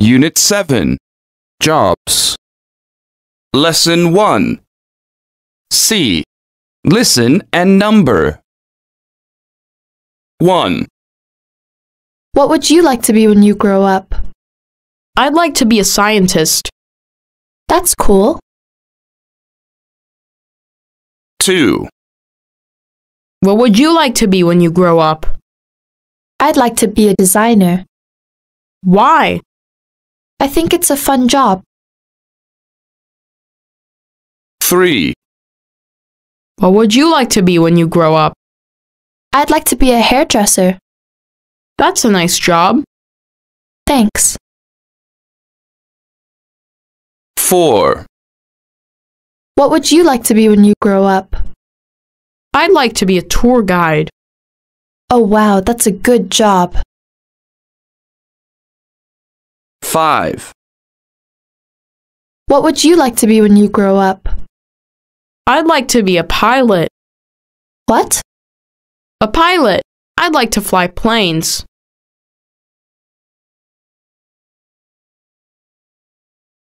Unit 7 Jobs Lesson 1 C. Listen and number. 1. What would you like to be when you grow up? I'd like to be a scientist. That's cool. 2. What would you like to be when you grow up? I'd like to be a designer. Why? I think it's a fun job. 3. What would you like to be when you grow up? I'd like to be a hairdresser. That's a nice job. Thanks. 4. What would you like to be when you grow up? I'd like to be a tour guide. Oh wow, that's a good job. 5. What would you like to be when you grow up? I'd like to be a pilot. What? A pilot. I'd like to fly planes.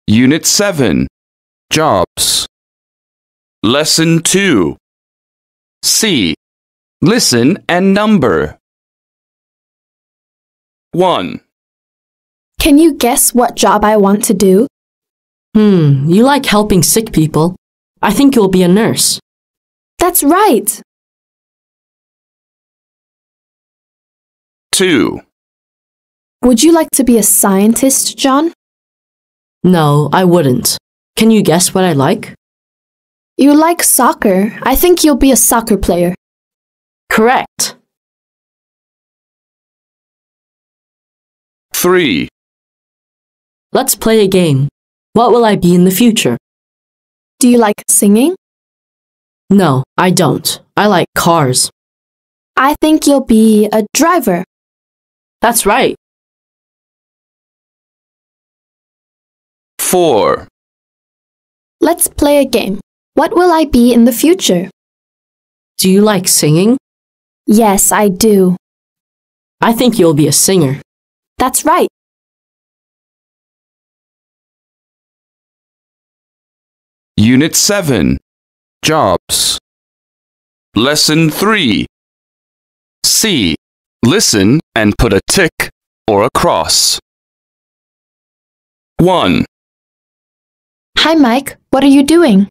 Unit 7 Jobs Lesson 2 C. Listen and number 1. Can you guess what job I want to do? Hmm, you like helping sick people. I think you'll be a nurse. That's right. 2. Would you like to be a scientist, John? No, I wouldn't. Can you guess what I like? You like soccer. I think you'll be a soccer player. Correct. 3. Let's play a game. What will I be in the future? Do you like singing? No, I don't. I like cars. I think you'll be a driver. That's right. 4. Let's play a game. What will I be in the future? Do you like singing? Yes, I do. I think you'll be a singer. That's right. Unit 7 Jobs Lesson 3 C. Listen and put a tick or a cross. 1. Hi Mike, what are you doing?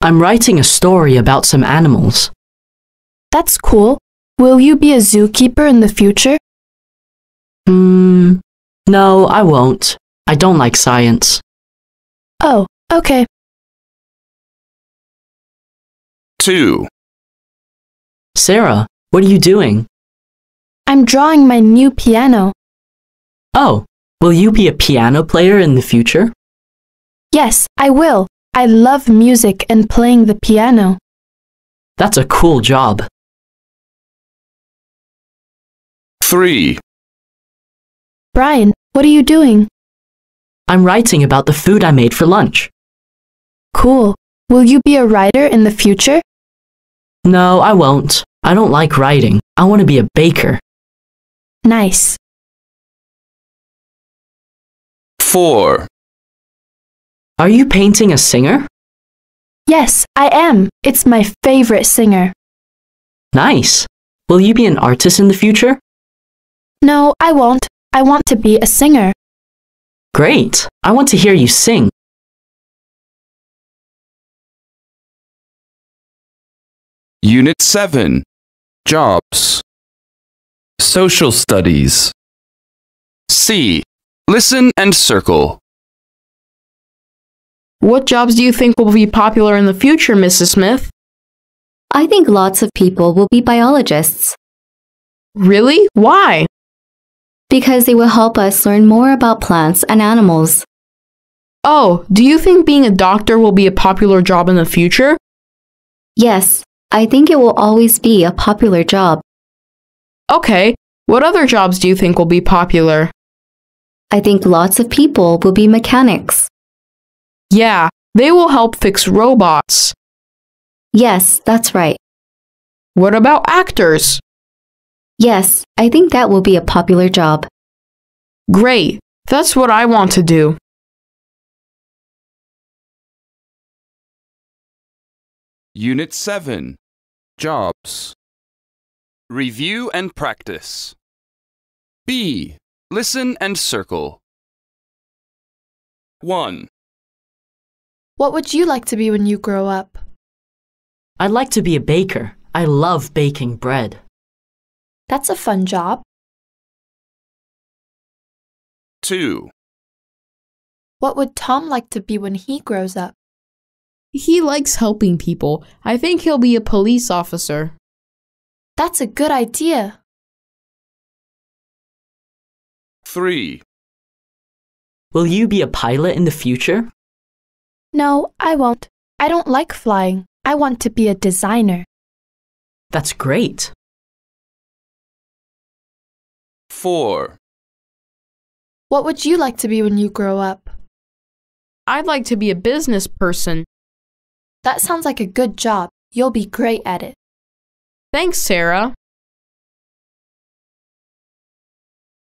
I'm writing a story about some animals. That's cool. Will you be a zookeeper in the future? Hmm, no, I won't. I don't like science. Oh, okay. two. Sarah, what are you doing? I'm drawing my new piano. Oh, will you be a piano player in the future? Yes, I will. I love music and playing the piano. That's a cool job. 3. Brian, what are you doing? I'm writing about the food I made for lunch. Cool. Will you be a writer in the future? No, I won't. I don't like writing. I want to be a baker. Nice. 4. Are you painting a singer? Yes, I am. It's my favorite singer. Nice. Will you be an artist in the future? No, I won't. I want to be a singer. Great. I want to hear you sing. Unit 7 Jobs Social Studies C. Listen and circle. What jobs do you think will be popular in the future, Mrs. Smith? I think lots of people will be biologists. Really? Why? Because they will help us learn more about plants and animals. Oh, do you think being a doctor will be a popular job in the future? Yes, I think it will always be a popular job. Okay, what other jobs do you think will be popular? I think lots of people will be mechanics. Yeah, they will help fix robots. Yes, that's right. What about actors? Yes, I think that will be a popular job. Great, that's what I want to do. Unit 7 Jobs Review and practice. B. Listen and circle. 1. What would you like to be when you grow up? I'd like to be a baker. I love baking bread. That's a fun job. 2. What would Tom like to be when he grows up? He likes helping people. I think he'll be a police officer. That's a good idea. 3. Will you be a pilot in the future? No, I won't. I don't like flying. I want to be a designer. That's great. 4. What would you like to be when you grow up? I'd like to be a business person. That sounds like a good job. You'll be great at it. Thanks, Sarah.